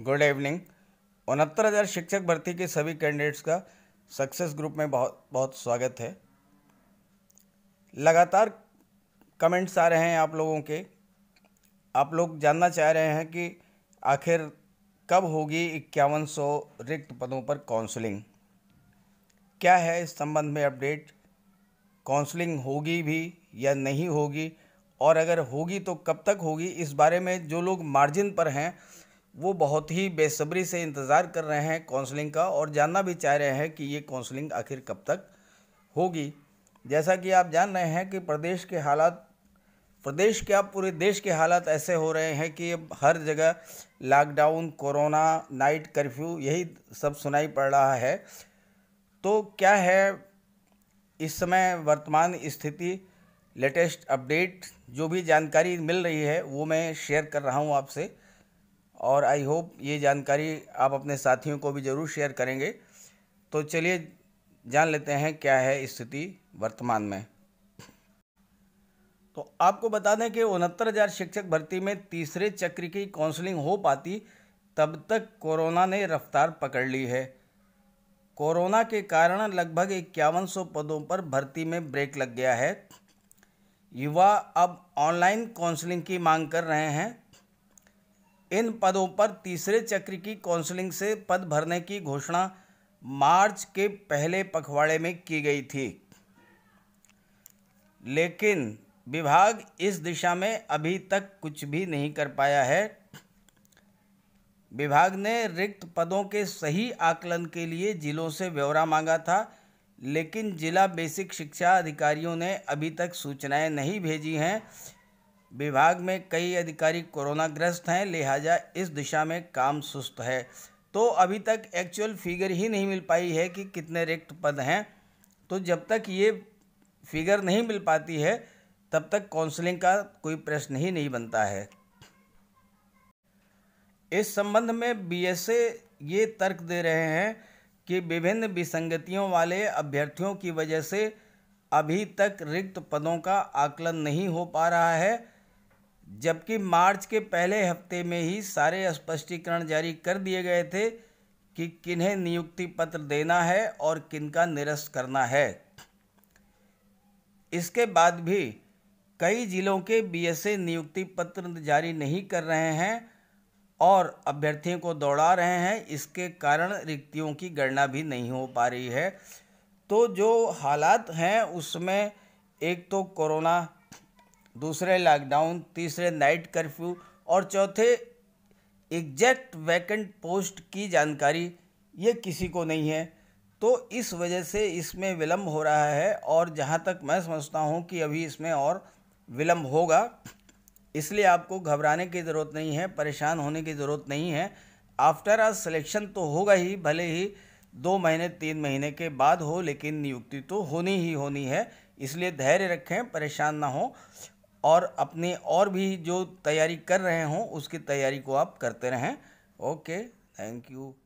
good evening उनहत्तर हज़ार शिक्षक भर्ती के सभी कैंडिडेट्स का सक्सेस ग्रुप में बहुत बहुत स्वागत है लगातार कमेंट्स आ रहे हैं आप लोगों के आप लोग जानना चाह रहे हैं कि आखिर कब होगी इक्यावन सौ रिक्त पदों पर काउंसलिंग क्या है इस संबंध में अपडेट काउंसलिंग होगी भी या नहीं होगी और अगर होगी तो कब तक होगी इस बारे में जो लोग मार्जिन पर हैं वो बहुत ही बेसब्री से इंतज़ार कर रहे हैं काउंसलिंग का और जानना भी चाह रहे हैं कि ये काउंसलिंग आखिर कब तक होगी जैसा कि आप जान रहे हैं कि प्रदेश के हालात प्रदेश के अब पूरे देश के हालात ऐसे हो रहे हैं कि अब हर जगह लॉकडाउन कोरोना नाइट कर्फ्यू यही सब सुनाई पड़ रहा है तो क्या है इस समय वर्तमान स्थिति लेटेस्ट अपडेट जो भी जानकारी मिल रही है वो मैं शेयर कर रहा हूँ आपसे और आई होप ये जानकारी आप अपने साथियों को भी ज़रूर शेयर करेंगे तो चलिए जान लेते हैं क्या है स्थिति वर्तमान में तो आपको बता दें कि उनहत्तर हज़ार शिक्षक भर्ती में तीसरे चक्र की काउंसलिंग हो पाती तब तक कोरोना ने रफ्तार पकड़ ली है कोरोना के कारण लगभग इक्यावन सौ पदों पर भर्ती में ब्रेक लग गया है युवा अब ऑनलाइन काउंसलिंग की मांग कर रहे हैं इन पदों पर तीसरे चक्र की काउंसलिंग से पद भरने की घोषणा मार्च के पहले पखवाड़े में की गई थी लेकिन विभाग इस दिशा में अभी तक कुछ भी नहीं कर पाया है विभाग ने रिक्त पदों के सही आकलन के लिए जिलों से ब्यौरा मांगा था लेकिन जिला बेसिक शिक्षा अधिकारियों ने अभी तक सूचनाएं नहीं भेजी हैं विभाग में कई अधिकारी कोरोनाग्रस्त हैं लिहाजा इस दिशा में काम सुस्त है तो अभी तक एक्चुअल फिगर ही नहीं मिल पाई है कि कितने रिक्त पद हैं तो जब तक ये फिगर नहीं मिल पाती है तब तक काउंसलिंग का कोई प्रश्न ही नहीं बनता है इस संबंध में बीएसए ये तर्क दे रहे हैं कि विभिन्न विसंगतियों वाले अभ्यर्थियों की वजह से अभी तक रिक्त पदों का आकलन नहीं हो पा रहा है जबकि मार्च के पहले हफ्ते में ही सारे स्पष्टीकरण जारी कर दिए गए थे कि किन्हें नियुक्ति पत्र देना है और किनका निरस्त करना है इसके बाद भी कई जिलों के बीएसए नियुक्ति पत्र जारी नहीं कर रहे हैं और अभ्यर्थियों को दौड़ा रहे हैं इसके कारण रिक्तियों की गणना भी नहीं हो पा रही है तो जो हालात हैं उसमें एक तो कोरोना दूसरे लॉकडाउन तीसरे नाइट कर्फ्यू और चौथे एग्जैक्ट वैकेंट पोस्ट की जानकारी ये किसी को नहीं है तो इस वजह से इसमें विलम्ब हो रहा है और जहाँ तक मैं समझता हूँ कि अभी इसमें और विलम्ब होगा इसलिए आपको घबराने की ज़रूरत नहीं है परेशान होने की ज़रूरत नहीं है आफ्टर आ सिलेक्शन तो होगा ही भले ही दो महीने तीन महीने के बाद हो लेकिन नियुक्ति तो होनी ही होनी है इसलिए धैर्य रखें परेशान ना हो और अपने और भी जो तैयारी कर रहे हों उसकी तैयारी को आप करते रहें ओके थैंक यू